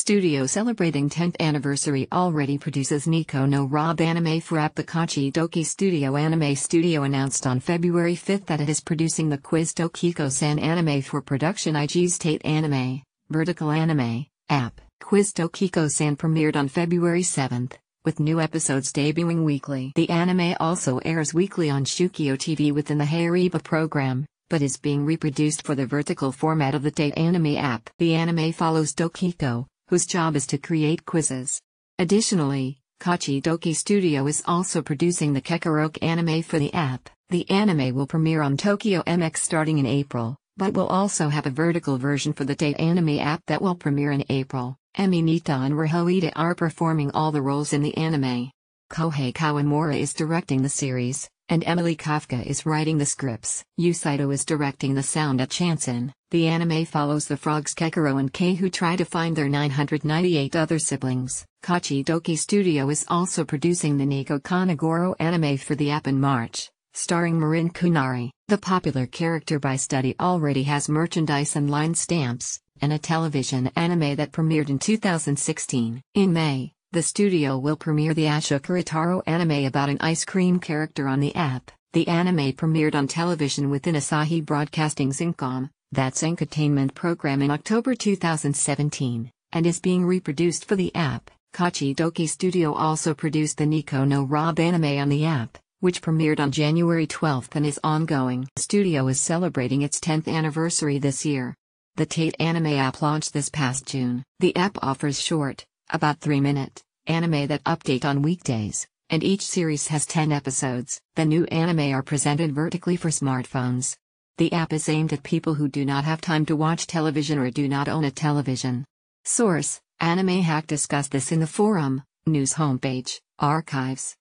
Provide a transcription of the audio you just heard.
Studio celebrating 10th anniversary already produces Nico no Rob anime Frap the Kachi Doki Studio Anime Studio announced on February 5 that it is producing the quiz Dokiko-san anime for production IG State Anime, Vertical Anime, app. Quiz Dokiko-san premiered on February 7 with new episodes debuting weekly. The anime also airs weekly on Shukio TV within the Hariba program, but is being reproduced for the vertical format of the Tate Anime app. The anime follows Dokiko, whose job is to create quizzes. Additionally, Kachi Doki Studio is also producing the Kekorok anime for the app. The anime will premiere on Tokyo MX starting in April, but will also have a vertical version for the Day Anime app that will premiere in April. Eminita and Rahoida are performing all the roles in the anime. Kohei Kawamura is directing the series, and Emily Kafka is writing the scripts. Yu Saito is directing the sound at Chanson. The anime follows the frogs Kekero and Kei who try to find their 998 other siblings. Kachi Doki Studio is also producing the Nico Kanagoro anime for the app in March, starring Marin Kunari. The popular character by study already has merchandise and line stamps, and a television anime that premiered in 2016. In May, the studio will premiere the Ashoka anime about an ice cream character on the app. The anime premiered on television within Asahi Broadcasting Syncom, that's entertainment program in October 2017, and is being reproduced for the app. Kachi Doki Studio also produced the Nico no Rob anime on the app, which premiered on January 12 and is ongoing. The studio is celebrating its 10th anniversary this year. The Tate anime app launched this past June. The app offers short, about 3 minute anime that update on weekdays, and each series has 10 episodes. The new anime are presented vertically for smartphones. The app is aimed at people who do not have time to watch television or do not own a television. Source Anime Hack discussed this in the forum, news homepage, archives.